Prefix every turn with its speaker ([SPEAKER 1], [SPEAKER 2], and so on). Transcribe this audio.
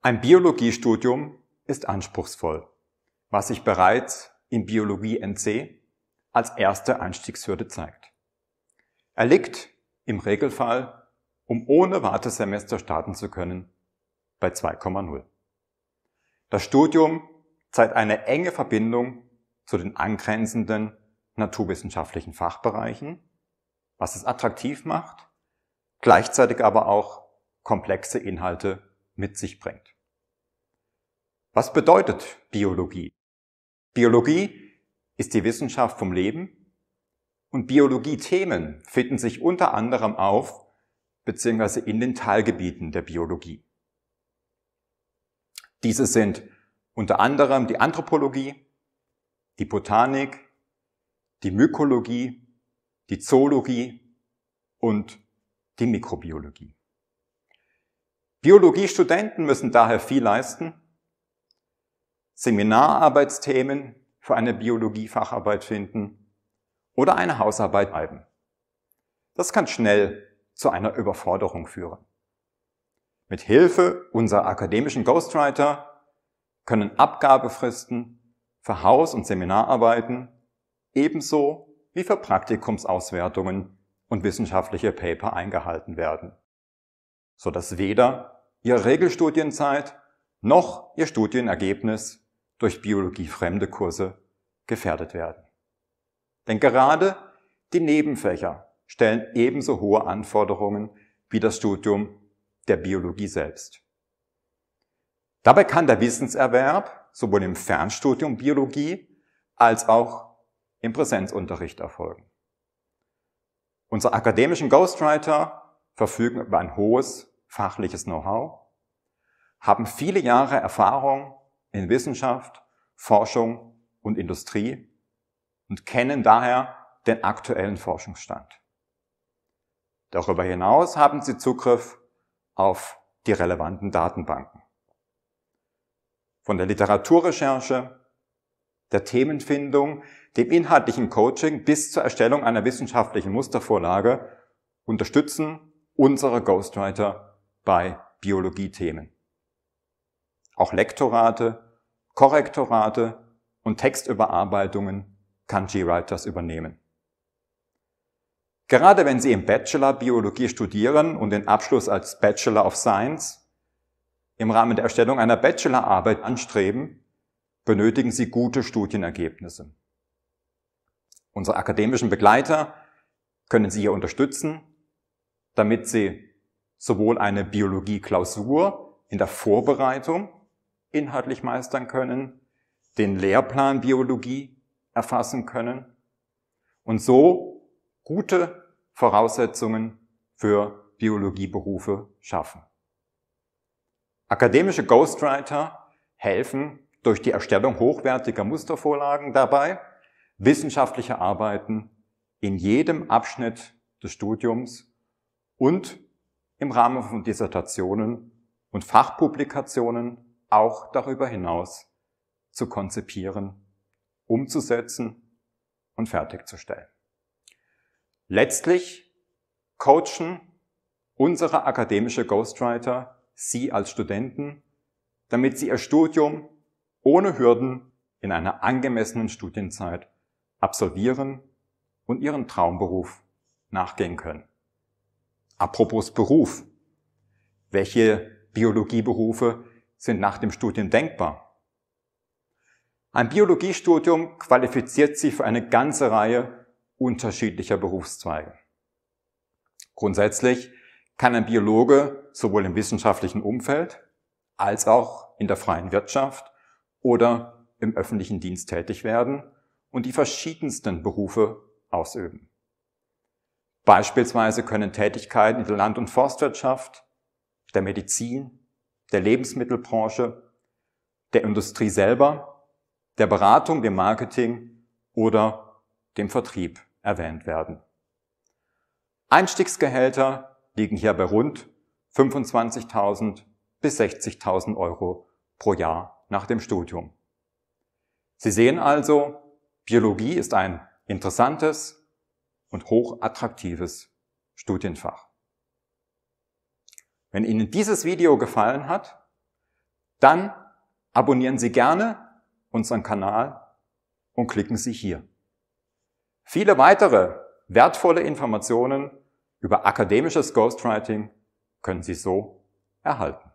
[SPEAKER 1] Ein Biologiestudium ist anspruchsvoll, was sich bereits in Biologie NC als erste Einstiegshürde zeigt. Er liegt im Regelfall, um ohne Wartesemester starten zu können, bei 2,0. Das Studium zeigt eine enge Verbindung zu den angrenzenden naturwissenschaftlichen Fachbereichen, was es attraktiv macht, gleichzeitig aber auch komplexe Inhalte mit sich bringt. Was bedeutet Biologie? Biologie ist die Wissenschaft vom Leben und Biologie-Themen finden sich unter anderem auf bzw. in den Teilgebieten der Biologie. Diese sind unter anderem die Anthropologie, die Botanik, die Mykologie, die Zoologie und die Mikrobiologie. Biologiestudenten müssen daher viel leisten. Seminararbeitsthemen für eine Biologiefacharbeit finden oder eine Hausarbeit bleiben. Das kann schnell zu einer Überforderung führen. Mit Hilfe unserer akademischen Ghostwriter können Abgabefristen für Haus- und Seminararbeiten ebenso wie für Praktikumsauswertungen und wissenschaftliche Paper eingehalten werden sodass weder Ihre Regelstudienzeit noch Ihr Studienergebnis durch biologiefremde Kurse gefährdet werden. Denn gerade die Nebenfächer stellen ebenso hohe Anforderungen wie das Studium der Biologie selbst. Dabei kann der Wissenserwerb sowohl im Fernstudium Biologie als auch im Präsenzunterricht erfolgen. Unsere akademischen Ghostwriter verfügen über ein hohes fachliches Know-how, haben viele Jahre Erfahrung in Wissenschaft, Forschung und Industrie und kennen daher den aktuellen Forschungsstand. Darüber hinaus haben sie Zugriff auf die relevanten Datenbanken. Von der Literaturrecherche, der Themenfindung, dem inhaltlichen Coaching bis zur Erstellung einer wissenschaftlichen Mustervorlage unterstützen unsere Ghostwriter bei Biologiethemen. Auch Lektorate, Korrektorate und Textüberarbeitungen kann GWriters übernehmen. Gerade wenn Sie im Bachelor Biologie studieren und den Abschluss als Bachelor of Science im Rahmen der Erstellung einer Bachelorarbeit anstreben, benötigen Sie gute Studienergebnisse. Unsere akademischen Begleiter können Sie hier unterstützen, damit Sie sowohl eine Biologie-Klausur in der Vorbereitung inhaltlich meistern können, den Lehrplan Biologie erfassen können und so gute Voraussetzungen für Biologieberufe schaffen. Akademische Ghostwriter helfen durch die Erstellung hochwertiger Mustervorlagen dabei, wissenschaftliche Arbeiten in jedem Abschnitt des Studiums und im Rahmen von Dissertationen und Fachpublikationen auch darüber hinaus zu konzipieren, umzusetzen und fertigzustellen. Letztlich coachen unsere akademische Ghostwriter Sie als Studenten, damit Sie Ihr Studium ohne Hürden in einer angemessenen Studienzeit absolvieren und Ihren Traumberuf nachgehen können. Apropos Beruf. Welche Biologieberufe sind nach dem Studium denkbar? Ein Biologiestudium qualifiziert sich für eine ganze Reihe unterschiedlicher Berufszweige. Grundsätzlich kann ein Biologe sowohl im wissenschaftlichen Umfeld als auch in der freien Wirtschaft oder im öffentlichen Dienst tätig werden und die verschiedensten Berufe ausüben. Beispielsweise können Tätigkeiten in der Land- und Forstwirtschaft, der Medizin, der Lebensmittelbranche, der Industrie selber, der Beratung, dem Marketing oder dem Vertrieb erwähnt werden. Einstiegsgehälter liegen hier bei rund 25.000 bis 60.000 Euro pro Jahr nach dem Studium. Sie sehen also, Biologie ist ein interessantes, und hochattraktives Studienfach. Wenn Ihnen dieses Video gefallen hat, dann abonnieren Sie gerne unseren Kanal und klicken Sie hier. Viele weitere wertvolle Informationen über akademisches Ghostwriting können Sie so erhalten.